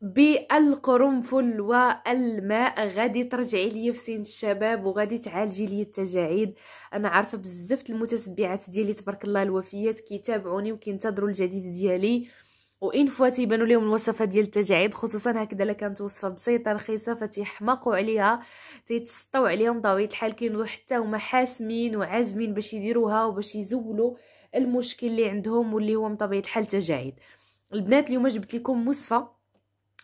بالقرنفل والماء غادي ترجعي ليا في سن الشباب وغادي تعالجي ليا التجاعيد انا عارفه بزاف المتتبعات ديالي تبارك الله الوفيات كيتابعوني وكينتظروا الجديد ديالي وان فوا تيبانوا لهم الوصفات ديال التجاعيد خصوصا هكذا الا كانت وصفه بسيطه رخيصه فتيحماقوا عليها تيتسطاو عليهم ضوي الحال كينوضوا حتى هما حاسمين وعازمين باش يديروها وباش يزولوا المشكل اللي عندهم واللي هو من طبيعه الحال تجاعيد البنات اليوم جبت لكم وصفه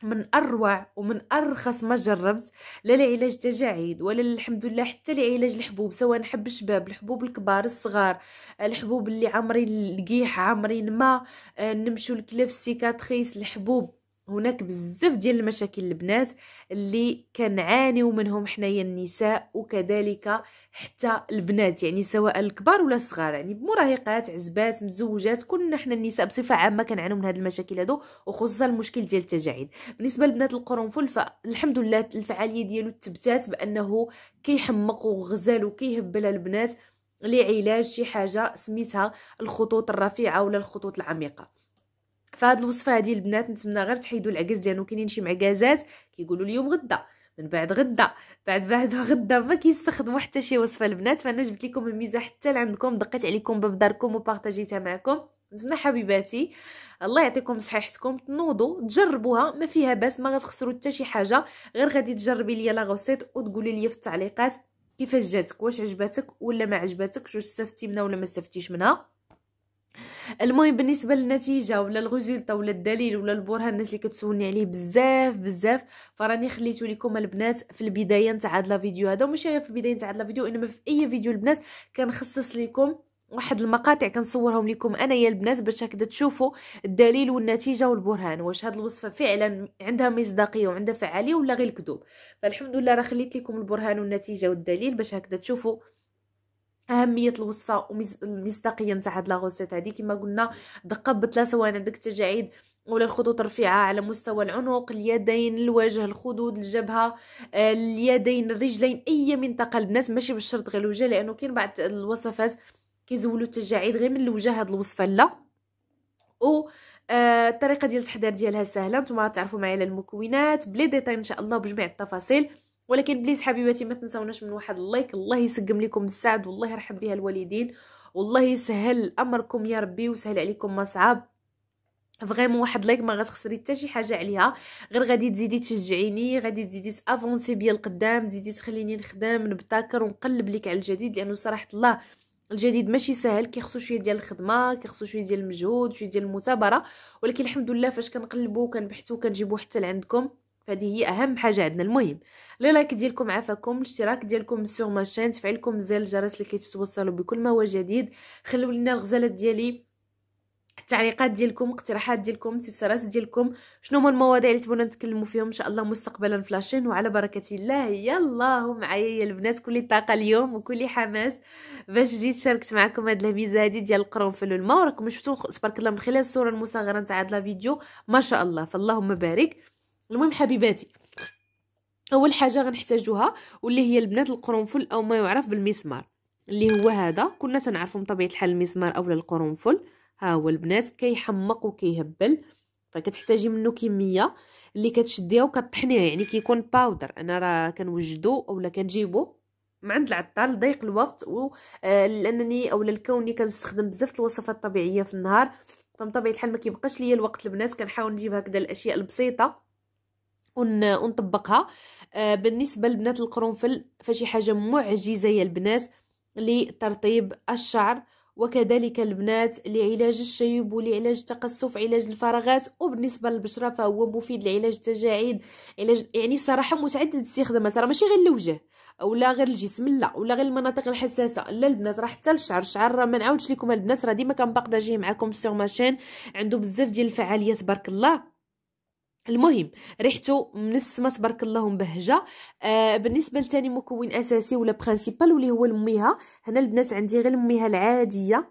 من اروع ومن ارخص ما جربت لا لعلاج تجاعيد ولا الحمد لله حتى لعلاج الحبوب سواء حب الشباب الحبوب الكبار الصغار الحبوب اللي عامرين لقيح عامرين ما آه، نمشوا لكلاف السيكاتريس الحبوب هناك بزاف ديال المشاكل البنات اللي كنعانيو منهم حنايا النساء وكذلك حتى البنات يعني سواء الكبار ولا الصغار يعني مراهقات عزبات متزوجات كلنا حنا النساء بصفه عامه كنعانيو من هاد المشاكل هادو وخصوصا المشكل ديال التجاعيد بالنسبه لبنات القرنفل فالحمد لله الفعاليه ديالو تبتات بانه كيحمق وغزال وكيهبل البنات لعلاج شي حاجه سميتها الخطوط الرفيعه ولا الخطوط العميقه فهاد الوصفه هادي البنات نتمنى غير تحيدوا العكاز لانه كاينين شي معكازات كيقولوا اليوم غدا من بعد غدا بعد بعد غدا ما كيستخدموا حتى شي وصفه البنات فانا جبت لكم الميزه حتى لعندكم دقيت عليكم باب داركم وبارطاجيتها معكم نتمنى حبيباتي الله يعطيكم صحيحتكم تنوضوا تجربوها ما فيها باس ما غتخسروا حتى شي حاجه غير غادي تجربي ليا لا غوسيت وتقولي لي في التعليقات كيفاش جاتك واش عجبتك ولا ما عجبتك واش استفدتي منها ولا ما استفدتيش منها المهم بالنسبه للنتيجه ولا الغزلطة ولا الدليل ولا البرهان الناس اللي كتسولني عليه بزاف بزاف فراني خليتو لكم البنات في البدايه نتاع هاد الفيديو هذا وماشي غير في البدايه نتاع هذا الفيديو انما في اي فيديو البنات كنخصص لكم واحد المقاطع كنصورهم لكم يا البنات باش هكذا تشوفوا الدليل والنتيجه والبرهان واش هاد الوصفه فعلا عندها مصداقيه وعندها فعاليه ولا غير الكذوب فالحمد لله راه خليت لكم البرهان والنتيجه والدليل باش هكذا تشوفوا اهميه الوصفه والمصداقيه نتاع هاد لا غوسيت هادي كما قلنا دقه بثلاثه سواء عندك تجاعيد ولا الخطوط رفيعه على مستوى العنق اليدين الوجه الخدود الجبهه آه، اليدين الرجلين اي منطقه البنات ماشي بالشرط غير الوجه لانه كاين بعض الوصفات كيزولوا التجاعيد غير من الوجه هاد الوصفه لا و آه الطريقه ديال التحضير ديالها سهله نتوما تعرفوا معايا على المكونات بلي ديتاي ان شاء الله بجميع التفاصيل ولكن بليز حبيباتي ما تنسوناش من واحد اللايك الله يسقم لكم السعد والله يرحب بها الوالدين والله يسهل امركم يا ربي وسهل عليكم ما صعاب فريمون واحد لايك ما غتخسري حتى شي حاجه عليها غير غادي تزيدي تشجعيني غادي تزيدي تافونسي بيا لقدام تزيدي تخليني نخدم نبتكر ونقلب لك على الجديد لانه صراحه الله الجديد ماشي سهل كيخصو شويه ديال الخدمه كيخصو شويه ديال المجهود شويه ديال المثابره ولكن الحمد لله فاش كنقلبو وكنبحثو كنجيبو حتى لعندكم فهذه هي اهم حاجه عندنا المهم لي لايك ديالكم عافاكم الاشتراك ديالكم سوغ ماشين تفعيلكم زر الجرس لكي تتوصلوا بكل ما هو جديد خلوا لنا الغزالات ديالي التعليقات ديالكم اقتراحات ديالكم استفسارات ديالكم شنو هما المواضيع اللي تبغونا نتكلموا فيهم ان شاء الله مستقبلا فلاشين وعلى بركه الله يلاه معايا يا البنات كل طاقه اليوم وكل حماس باش جيت شاركت معكم هاد الهميزه هادي ديال القرنفل والماء وراكم شفتوا تبارك الله من خلال الصوره المصغره نتاع هاد لا فيديو ما شاء الله فاللهم بارك المهم حبيباتي اول حاجه غنحتاجوها واللي هي البنات القرنفل او ما يعرف بالمسمار اللي هو هذا كنا تنعرفوا بطبيعه الحال المسمار اولا القرنفل ها هو البنات كيحمق وكيهبل فكتحتاجي طيب، منه كميه اللي كتشديها وكطحنيها يعني كيكون باودر انا راه كنوجدو اولا كنجيبو من عند العطار لضيق الوقت و آه، لانني اولا الكوني كنستخدم بزاف الوصفات الطبيعيه في النهار فمن طبيعه الحال ما كيبقاش ليا الوقت البنات كنحاول نجيب هكذا الاشياء البسيطه ونطبقها آه، بالنسبه لبنات القرنفل فشي حاجه معجزه يا البنات لترطيب الشعر وكذلك البنات لعلاج الشيب ولعلاج التقصف علاج الفراغات وبالنسبه للبشره فهو مفيد لعلاج التجاعيد علاج يعني صراحه متعدد الاستخدامات راه ماشي غير الوجه ولا غير الجسم لا ولا غير المناطق الحساسه لا البنات راه حتى الشعر الشعر راه ما نعاودش لكم البنات راه ديما كنباقدا جاي معكم سيغ ماشين عنده بزاف ديال الفعاليات تبارك الله المهم ريحته من السما تبارك الله مبهجه آه بالنسبه لثاني مكون اساسي ولا برينسيبال واللي هو الميها هنا البنات عندي غير الميها العاديه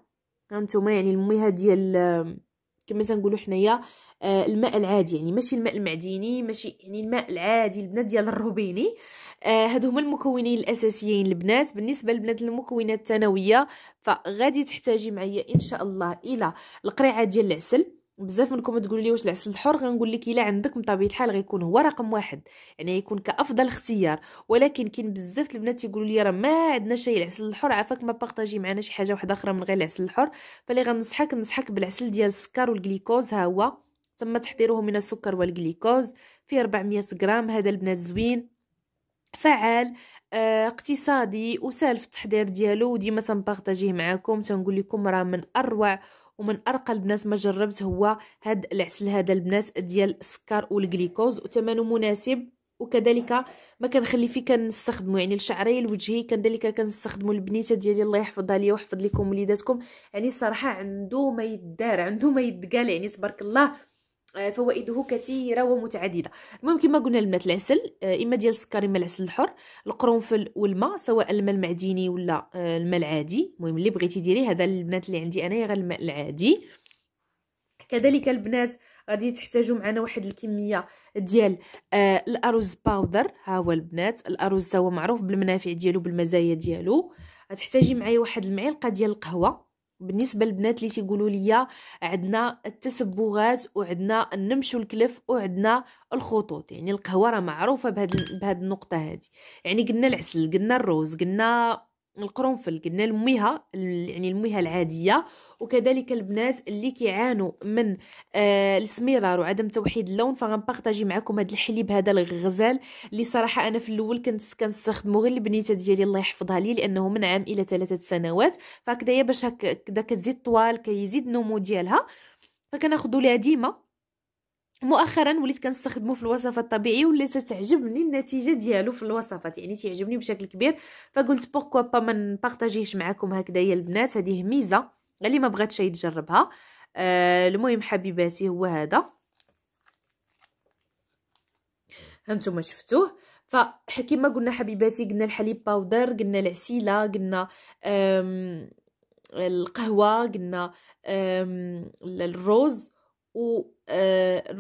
هانتوما يعني الميها ديال آه، كما تنقولوا حنايا آه الماء العادي يعني ماشي الماء المعدني ماشي يعني الماء العادي البنات ديال الروبيني آه هادو هما المكونين الاساسيين البنات بالنسبه للبنات المكونات الثانويه فغادي تحتاجي معايا ان شاء الله الى القريعه ديال العسل بزاف منكم تقولوا لي واش العسل الحر غنقول لك الا عندك بطبيعه الحال غيكون هو رقم واحد يعني يكون كافضل اختيار ولكن كاين بزاف البنات يقولوا لي راه ما عندنا شي العسل الحر عافاك ما بارطاجي معنا شي حاجه واحده اخرى من غير العسل الحر فلي غنصحك نصحك بالعسل ديال السكر والجليكوز ها هو تم تحضيره من السكر والجليكوز فيه 400 غرام هذا البنات زوين فعال اه اقتصادي وسهل في التحضير ديالو وديما تنبارطاجيه معكم تنقول لكم راه من اروع ومن ارقى البنات ما جربت هو هاد العسل هذا البنات ديال السكر والجليكوز وثمنه مناسب وكذلك ما كنخلي فيه كنستخدمو يعني لشعري لوجهي كذلك كنستخدمو البنيته ديالي الله يحفظها ليا ويحفظ لكم وليداتكم يعني صراحه عنده ما يدار عنده ما يتقال يعني تبارك الله آه، فوائده كثيرة ومتعددة المهم ما قلنا الماء العسل آه، إما ديال السكر إما العسل الحر القرنفل والماء سواء الماء المعدني ولا آه، الماء العادي المهم اللي بغيتي ديري هذا البنات اللي عندي أنا غير الماء العادي كذلك البنات غادي تحتاجوا معنا واحد الكميه ديال آه الارز باودر ها هو البنات الارز هو معروف بالمنافع ديالو بالمزايا ديالو غتحتاجي معايا واحد المعلقه ديال القهوه بالنسبه للبنات اللي تيقولوا لي عندنا التسبغات وعندنا النمش والكلف وعندنا الخطوط يعني القهوه راه معروفه بهاد بهاد النقطه هذه يعني قلنا العسل قلنا الروز قلنا القرنفل قلنا الميها يعني الميها العاديه وكذلك البنات اللي كيعانوا من آه السمرار وعدم توحيد اللون فغنبارطاجي معكم هذا الحليب هذا الغزال اللي صراحه انا في الاول كنت كنستخدمه غير البنيته ديالي الله يحفظها لي لانه من عام الى ثلاثه سنوات فكدايا باش هكذا كتزيد طوال كيزيد النمو ديالها فكناخذوا ليها ديما مؤخرا وليت كنستخدمه في الوصفه الطبيعيه ولات تعجبني النتيجه ديالو في الوصفات يعني تيعجبني بشكل كبير فقلت بوكو با ما نبارطاجيهش معكم هكذا يا البنات هذه ميزه اللي ما بغات شي تجربها آه المهم حبيباتي هو هذا هانتوما شفتوه ما قلنا حبيباتي قلنا الحليب باودر قلنا العسيله قلنا القهوه قلنا الروز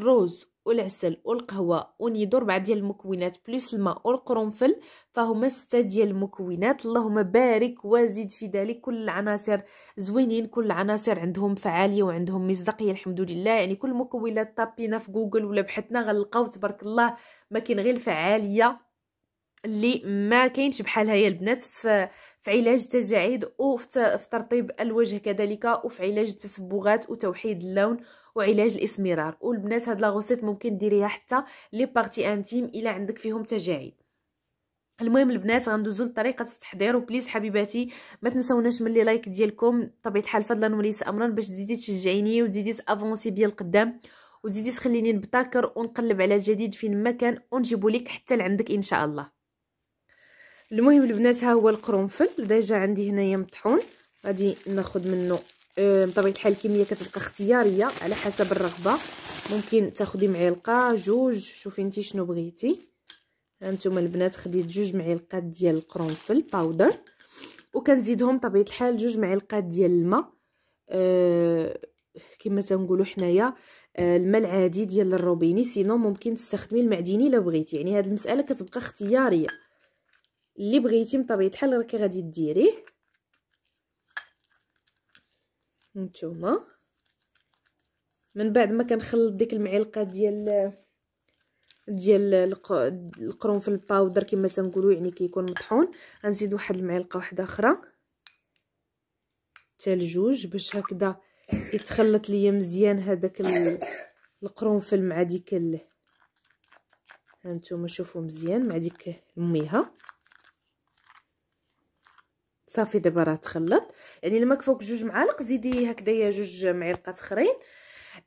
والروز آه، والعسل والقهوه ونيدور ربعه ديال المكونات بلس الماء والقرنفل فهما سته ديال المكونات اللهم بارك وزيد في ذلك كل العناصر زوينين كل العناصر عندهم فعاليه وعندهم مصداقيه الحمد لله يعني كل مكونات طابينا في جوجل ولا بحثنا غنلقاو تبارك الله ما كاين غير الفعاليه اللي ما كاينش بحالها يا البنات في في علاج التجاعيد وفي ترطيب الوجه كذلك وفي علاج التصبغات وتوحيد اللون وعلاج الاسمرار والبنات هاد لاغوسيت ممكن ديريها حتى لي بارتي انتيم الا عندك فيهم تجاعيد المهم البنات غندوزو لطريقه التحضير وبليز حبيباتي ما تنساوناش من لي لايك ديالكم طبيعه الحال فضلا نوريس امرا باش تزيدي تشجعيني وتزيدي تافونسي بيا القدام وتزيدي تخليني نبتكر ونقلب على جديد فين ما كان ونجيبو لك حتى لعندك ان شاء الله المهم البنات ها هو القرنفل ديجا عندي هنايا مطحون غادي ناخذ منه بطبيعه الحال الكميه كتبقى اختياريه على حسب الرغبه ممكن تاخدي معلقه جوج شوفي انت شنو بغيتي هانتوما البنات خديت جوج معلقات ديال القرنفل باودر وكنزيدهم بطبيعه الحال جوج معلقات ديال الماء أه كما تنقولوا حنايا أه، الماء العادي ديال الروبيني سينو ممكن تستخدمي المعدني الا بغيتي يعني هاد المساله كتبقى اختياريه اللي بغيتي بطبيعه الحال راكي غادي ديريه نتوما من بعد ما كنخلط ديك المعلقه ديال ديال القرنفل باودر كما تنقولوا يعني كيكون كي مطحون غنزيد واحد المعلقه واحده اخرى حتى لجوج باش هكذا يتخلط ليا مزيان هذاك القرنفل مع ديك ال... هانتوما شوفوا مزيان مع ديك الميها صافي دابا راه تخلط يعني لما كفوك جوج معالق زيدي هكذايا جوج معلقات اخرين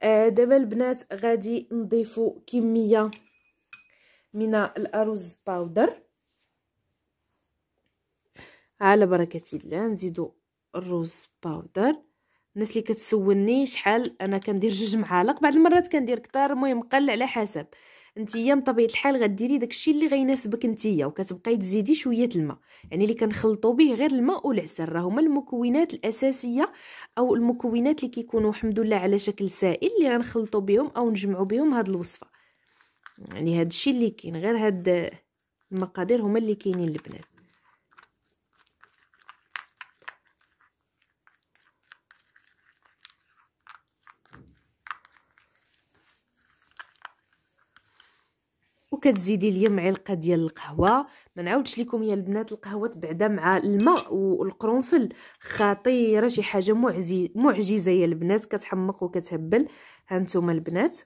آه دابا البنات غادي نضيفو كميه من الارز باودر على بركه الله نزيدو الرز باودر الناس اللي كتسولني شحال انا كندير جوج معالق بعض المرات كندير كتار المهم قل على حسب نتيا بطبيعه الحال غديري داكشي اللي غيناسبك نتيا وكتبقاي تزيدي شويه الماء يعني اللي كنخلطوا به غير الماء والعسل راه هما المكونات الاساسيه او المكونات اللي كيكونوا الحمد لله على شكل سائل اللي غنخلطوا بهم او نجمعوا بهم هاد الوصفه يعني هاد الشيء اللي كاين غير هاد المقادير هما اللي كاينين البنات وكتزيدي ليا معلقه ديال القهوه ما نعاودش لكم يا البنات القهوه بعدا مع الماء والقرنفل خطيره شي حاجه معجزه معجزه يا البنات كتحمق وكتهبل هانتوما البنات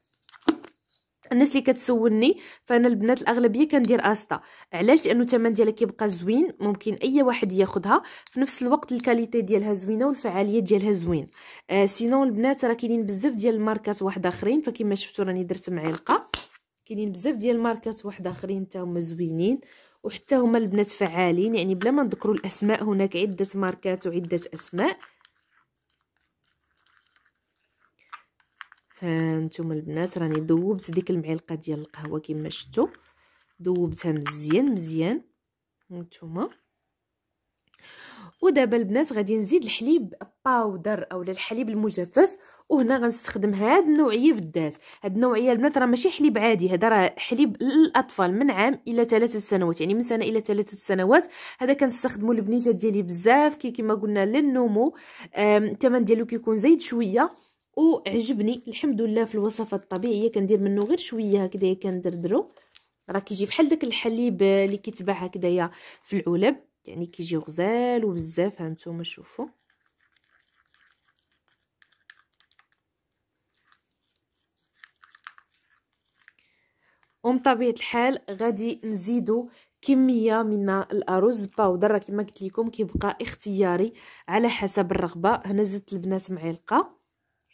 الناس اللي كتسولني فانا البنات الاغلبيه كندير استا علاش لانه الثمن ديالها كيبقى زوين ممكن اي واحد ياخذها في نفس الوقت الكاليتي ديالها زوينه والفعاليه ديالها زوين آه سينو البنات راه كاينين بزاف ديال الماركات واحد اخرين فكما شفتوا راني درت معلقه كاينين بزاف ديال الماركات واحد اخرين حتى هما زوينين وحتى هما البنات فعالين يعني بلا ما نذكروا الاسماء هناك عده ماركات وعده اسماء ها نتوما البنات راني ذوبت ديك المعلقه ديال القهوه كما شفتوا ذوبتها مزيان مزيان نتوما ودابا البنات غادي نزيد الحليب باودر اولا الحليب المجفف وهنا غنستخدم هاد النوعيه بالذات هاد النوعيه البنات راه ماشي حليب عادي هذا راه حليب للاطفال من عام الى ثلاثة سنوات يعني من سنه الى ثلاثة سنوات هذا كنستخدمو البنيتات ديالي بزاف كي كما قلنا للنمو الثمن ديالو كيكون زايد شويه وعجبني الحمد لله في الوصفات الطبيعيه كندير منه غير شويه هكذا كندردرو راه كيجي بحال داك الحليب اللي كيتباع هكذايا في العلب يعني كيجي غزال وبزاف هانتوما شوفوا ام طبيعه الحال غادي نزيدو كميه من الارز باودر كما قلت لكم كيبقى اختياري على حسب الرغبه هنا زدت البنات معلقه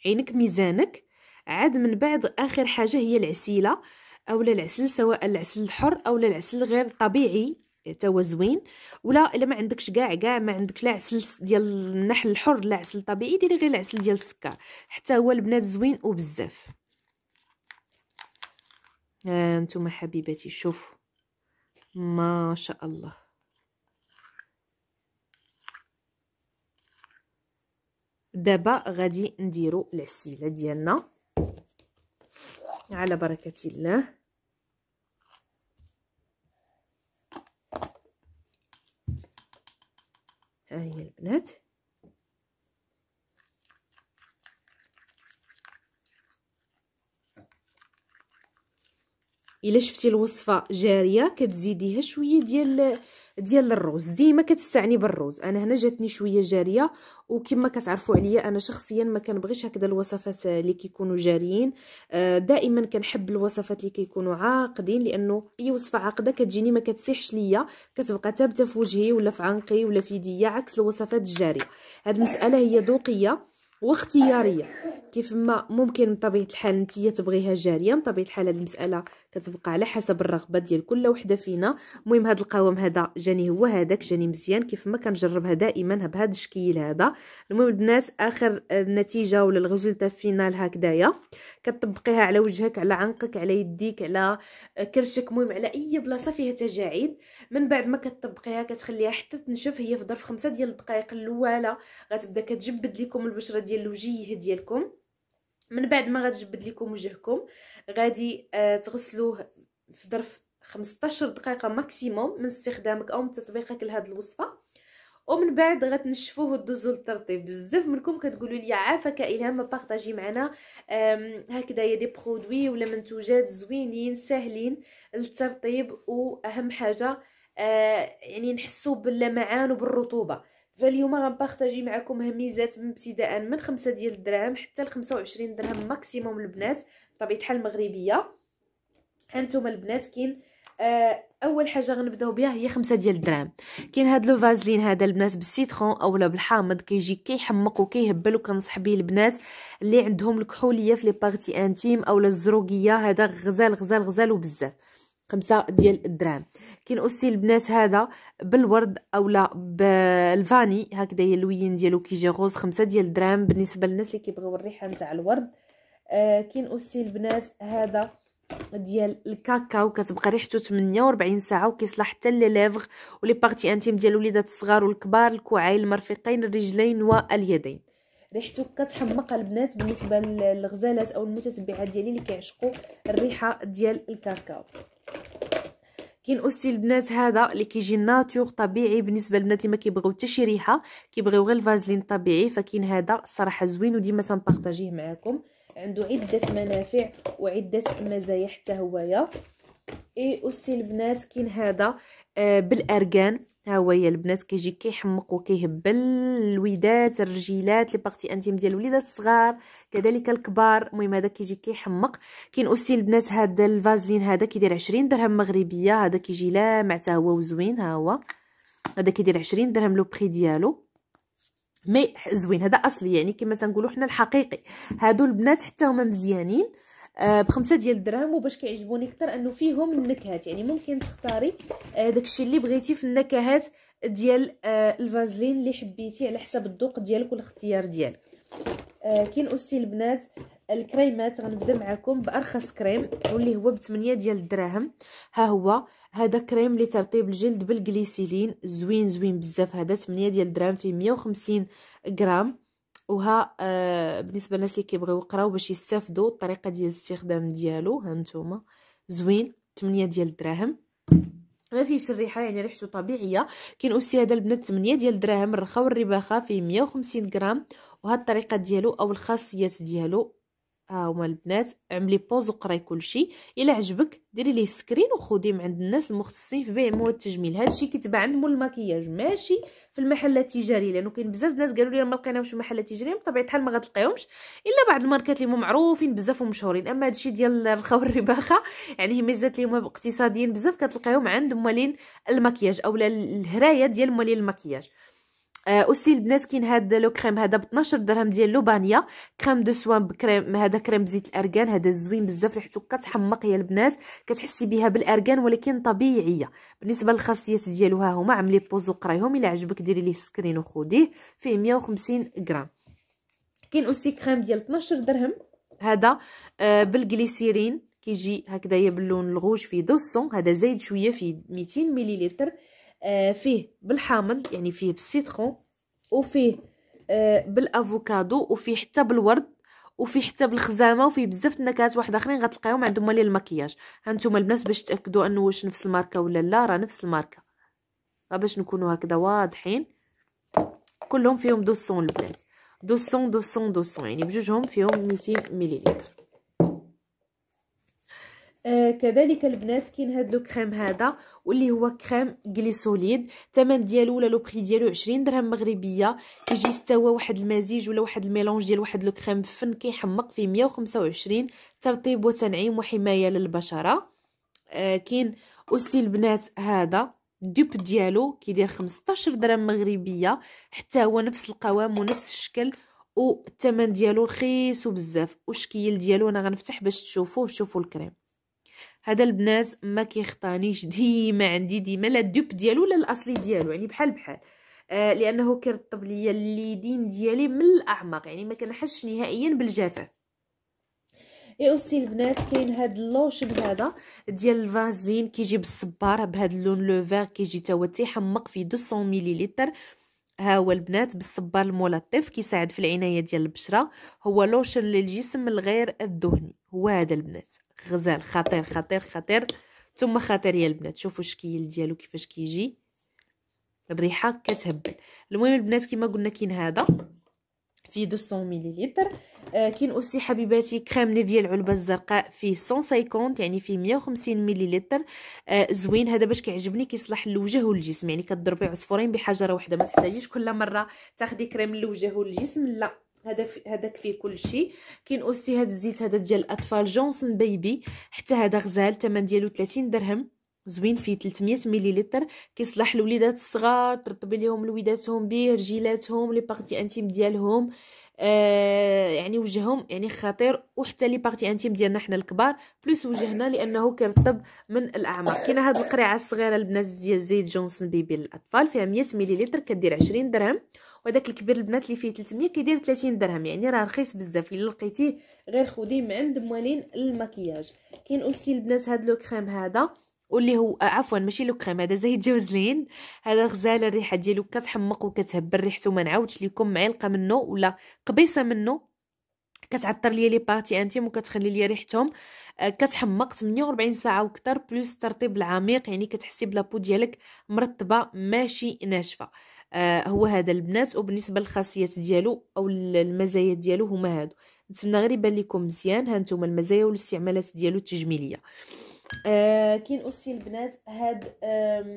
عينك ميزانك عاد من بعد اخر حاجه هي العسيله اولا العسل سواء العسل الحر اولا العسل غير طبيعي توا زوين ولا الا ما عندكش كاع كاع ما عندك لا عسل ديال النحل الحر لا عسل طبيعي ديري غير العسل ديال السكر حتى هو البنات زوين وبزاف ها انتم حبيباتي شوفوا ما شاء الله دابا غادي نديرو العسيله ديالنا على بركه الله ها آه، هي البنات الا شفتي الوصفه جاريه كتزيديها شويه ديال ديال الروز ديما كتستعني بالروز انا هنا جاتني شويه جاريه وكما كتعرفوا عليا انا شخصيا ما كنبغيش هكذا الوصفات اللي كيكونوا جاريين آه، دائما كنحب الوصفات اللي كيكونوا عاقدين لانه اي وصفه عاقده كتجيني ما كتسيحش ليا كتبقى ثابته في وجهي ولا في عنقي ولا في يديا عكس الوصفات الجاريه هاد المساله هي ذوقيه واختياريه كيف ما ممكن بطبيعه الحال انت تبغيها جاريه بطبيعه الحال هذه المساله كتبقى على حسب الرغبه ديال كل وحده فينا المهم هذا القوام هذا جاني هو هذاك جاني مزيان كيف ما كنجربها دائما بهذا الشكل هذا المهم البنات اخر آه، النتيجه ولا الغزلته فينال هكذايا كتطبقيها على وجهك على عنقك على يديك على آه، كرشك المهم على اي بلاصه فيها تجاعيد من بعد ما كتطبقيها كتخليها حتى تنشف هي في ظرف خمسة ديال الدقائق الاولى غتبدا كتجبد لكم البشره ديال الوجيه ديالكم من بعد ما غتجبد لكم وجهكم غادي آه تغسلوه في ظرف 15 دقيقه ماكسيموم من استخدامك او من تطبيقك لهاد الوصفه ومن بعد غتنشفوه ودوزو للترطيب بزاف منكم كتقولوا لي عافاك الهام بارطاجي معنا يا دي برودوي ولا منتوجات زوينين ساهلين للترطيب واهم حاجه آه، يعني نحسوا باللمعان وبالرطوبه فاليوم غنبارطاجي معكم هميزات من ابتداء من خمسة ديال الدراهم حتى ل 25 درهم ماكسيموم البنات بطبيعه الحال المغربيه هانتوما البنات كاين آه اول حاجه غنبداو بها هي خمسة ديال الدراهم كاين هاد لو فازلين هذا البنات بالسيترون اولا بالحامض كيجي كيحمق وكيهبل وكنصح به البنات اللي عندهم الكحوليه في لي بارتي انتيم اولا الزروقيه هذا غزال غزال غزال وبزاف خمسة ديال الدراهم كينقصي البنات هذا بالورد اولا بالفاني هكذا هي اللوين ديالو كيجي غوز خمسة ديال الدرام بالنسبه للناس اللي كيبغيو الريحه نتاع الورد كي آه، كينقصي البنات هذا ديال الكاكاو كتبقى ريحته 48 ساعه وكيصلح حتى لليفغ ولي بارتي انتيم ديال الوليدات الصغار والكبار الكوعين المرفقين الرجلين واليدين ريحته كتحمق البنات بالنسبه للغزالات او المتتبعات ديالي اللي كيعشقوا الريحه ديال الكاكاو كاين اوستي البنات هذا اللي كيجي ناتور طبيعي بالنسبه للبنات اللي ما كيبغيو حتى شي ريحه كيبغيو غير الفازلين الطبيعي فكاين هذا صراحه زوين وديما تنبارطاجيه معكم عنده عده منافع وعده مزايا حتى هويا اي اوستي البنات كاين هذا آه، بالارغان ها هو هي البنات كيجي كيحمق وكيهبل الويدات الرجيلات لي بارتي انتيم ديال الوليدات الصغار كذلك الكبار المهم هذا كيجي كيحمق كاين اوسي البنات هذا الفازلين هذا كيدير 20 درهم مغربيه هذا كيجي لامع حتى هو وزوين ها هو هذا كيدير 20 درهم لو بري ديالو مي زوين هذا اصلي يعني كما تنقولوا حنا الحقيقي هادو البنات حتى هما مزيانين آه، بخمسة ديال الدراهم وباش كيعجبوني اكثر انه فيهم النكهات يعني ممكن تختاري آه، داكشي اللي بغيتي في النكهات ديال آه، الفازلين اللي حبيتي على حسب الذوق ديالك والاختيار ديالك كاين اوستي البنات الكريمات غنبدا معكم بارخص كريم واللي هو ب 8 ديال الدراهم ها هو هذا كريم لترطيب الجلد بالجليسيلين زوين زوين بزاف هذا 8 ديال الدراهم فيه 150 غرام وها آه بالنسبه للناس اللي كيبغيو يقراو باش يستافدوا الطريقه ديال الاستخدام ديالو هانتوما زوين 8 ديال الدراهم ما فيهش الريحه يعني ريحته طبيعيه كاين اوسي هذا البنات 8 ديال الدراهم الرخا والرباخه فيه 150 غرام وهاد الطريقه ديالو او الخاصيات ديالو ها آه، هما البنات عملي بوز وقراي كلشي الا عجبك ديري ليه سكرين وخدي من عند الناس المختصين في بيع مواد التجميل هادشي كيتباع عند مول المكياج ماشي في المحلات التجاريه لانه كاين بزاف الناس قالوا لي ما لقيناهمش في المحلات التجاريه بطبيعه الحال ما غتلقيهمش الا بعض الماركات اللي هما معروفين بزاف ومشهورين اما هادشي ديال الرخاء والرباخه يعني ميزات اللي هما اقتصاديين بزاف كتلقاهم عند موالين المكياج اولا الهرايه ديال موالين المكياج اوسي البنات كاين هذا لو كريم هذا ب 12 درهم ديال لوبانيا كريم دو سوان بكريم هذا كريم بزيت الارغان هذا زوين بزاف ريحته كتحمق يا البنات كتحسي بها بالارغان ولكن طبيعيه بالنسبه للخاصيات ديالو ها هما عملي بوز وقريهم الا عجبك ديري ليه سكرين وخديه فيه 150 غرام كاين اوسي كريم ديال 12 درهم هذا بالجليسيرين كيجي هكذايا باللون الغوج فيه 200 هذا زايد شويه فيه 200 مليلتر آه، فيه بالحامض يعني فيه بالسيترون وفيه آه، بالافوكادو وفيه حتى بالورد وفي حتى بالخزامه وفي بزاف النكهات واحد اخرين غتلقاهم عندهم مالي المكياج هانتوما البنات باش تاكدوا انه واش نفس الماركه ولا لا راه نفس الماركه باش نكونوا هكذا واضحين كلهم فيهم 200 البنات 200 200 200 يعني بجوجهم فيهم 200 مليلتر آه كذلك البنات كاين هاد لو كريم هذا واللي هو كريم غليسوليد الثمن ديالو ولا لو بري ديالو 20 درهم مغربيه كيجي حتى هو واحد المزيج ولا واحد الميلونج ديال واحد لو كريم فن كيحمق فيه 125 ترطيب وتنعيم وحمايه للبشره آه كاين اوسي البنات هذا ديب ديالو كيدير 15 درهم مغربيه حتى هو نفس القوام ونفس الشكل والثمن ديالو رخيص وبزاف وشكيل ديالو انا غنفتح باش تشوفوه شوفوا الكريم هذا البنات ما كيخطانيش ديما عندي ديما لا الدوب ديالو لا الاصلي ديالو يعني بحال بحال آه لانه كيرطب ليا اليدين ديالي من الاعماق يعني ما كنحسش نهائيا بالجفاف اي اوسي البنات كاين هاد اللوشن هذا ديال الفازلين كيجي بالصباره بهاد اللون لو فير كيجي تا هو تيحمق في 200 مليلتر ها هو البنات بالصبار الملطف كيساعد في العنايه ديال البشره هو لوشن للجسم الغير الدهني هو هذا البنات غزال خطير خطير خطير ثم خطير يا البنات شوفوا الشكل ديالو كيفاش كيجي الريحه كتهبل المهم البنات كما قلنا كاين هذا فيه 200 مليلتر آه كاين اوسي حبيباتي كريم نيفيا العلبه الزرقاء فيه 150 يعني فيه 150 مليلتر آه زوين هذا باش كيعجبني كيصلح للوجه والجسم يعني كضربي عصفورين بحجره واحده ما تحتاجيش كل مره تاخدي كريم للوجه والجسم لا هذا هذاك فيه كل شيء كاين اوسي هذا الزيت هذا ديال الاطفال جونسون بيبي حتى هذا غزال الثمن ديالو 30 درهم زوين فيه 300 مليلتر كيصلح للوليدات الصغار ترطبي ليهم لويداتهم بيه رجيلاتهم لي بارتي انتيم ديالهم آه يعني وجههم يعني خطير وحتى لي بارتي انتيم ديالنا حنا الكبار بلوس وجهنا لانه كيرطب من الاعمار كاينه هذه القريعه الصغيره البنات ديال زيت جونسون بيبي للاطفال فيها 100 مليلتر كدير 20 درهم وداك الكبير البنات اللي فيه 300 كيدير 30 درهم يعني راه رخيص بزاف الا لقيتيه غير خديه من عند موالين المكياج كاين اوسي البنات هاد لو كريم هذا واللي هو آه، عفوا ماشي لو كريم هذا زايد جوزلين هذا غزال الريحه ديالو كتحمق وكتهبل ريحته ما نعاودش لكم معلقه منه ولا قبيصه منه كتعطر ليا لي بارتي انتيم وكتخلي ليا ريحتهم أه، كتحمق 48 ساعه وكثر بلوس الترطيب العميق يعني كتحسي بلا بو ديالك مرطبه ماشي ناشفه آه هو هذا البنات وبالنسبه للخاصيات ديالو او المزايا ديالو هما هادو نتمنى غير يبان لكم مزيان هانتوما المزايا والاستعمالات ديالو التجميليه آه كاين اوسي البنات هاد آه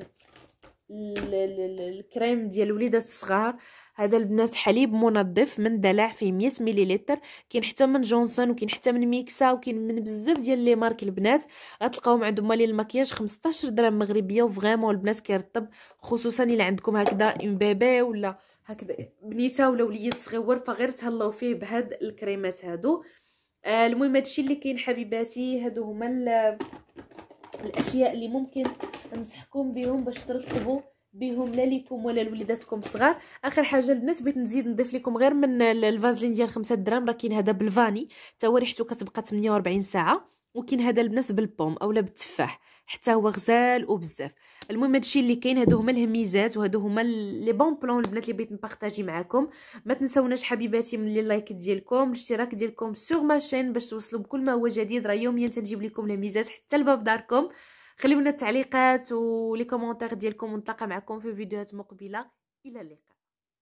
الكريم ديال الوليدات الصغار هذا البنات حليب منظف من دلع فيه 100 مليلتر كاين حتى من جونسون وكاين حتى من ميكسا وكاين من بزاف ديال لي مارك البنات غتلقاوهم عندهم مالي المكياج 15 درهم مغربيه وفريمون البنات كيرطب خصوصا الا عندكم هكذا ام بيبي ولا هكذا بنيته ولا وليد صغيور فغير تهلاو فيه بهاد الكريمات هادو آه المهم هادشي اللي كاين حبيباتي هادو هما الاشياء اللي ممكن ننصحكم بهم باش ترطبوا بهم لا ليكم ولا لوليداتكم صغار اخر حاجه البنات بغيت نزيد نضيف لكم غير من الفازلين ديال 5 دراهم راه كاين هذا بالفاني حتى هو ريحته كتبقى 48 ساعه وكاين هذا البنات بالبوم اولا بالتفاح حتى هو غزال وبزاف المهم هادشي اللي كاين هادو هما الهميزات وهادو هما لي بون بلون البنات اللي بغيت نبارطاجي معاكم ما تنساوناش حبيباتي من لي لايك ديالكم الاشتراك ديالكم سوغ ما شين باش توصلوا بكل ما هو جديد راه يوميا تنجيب لكم الهميزات حتى لباب داركم خليونا التعليقات ولي كومونتير ديالكم ونتلاقى معكم في فيديوهات مقبله الى اللقاء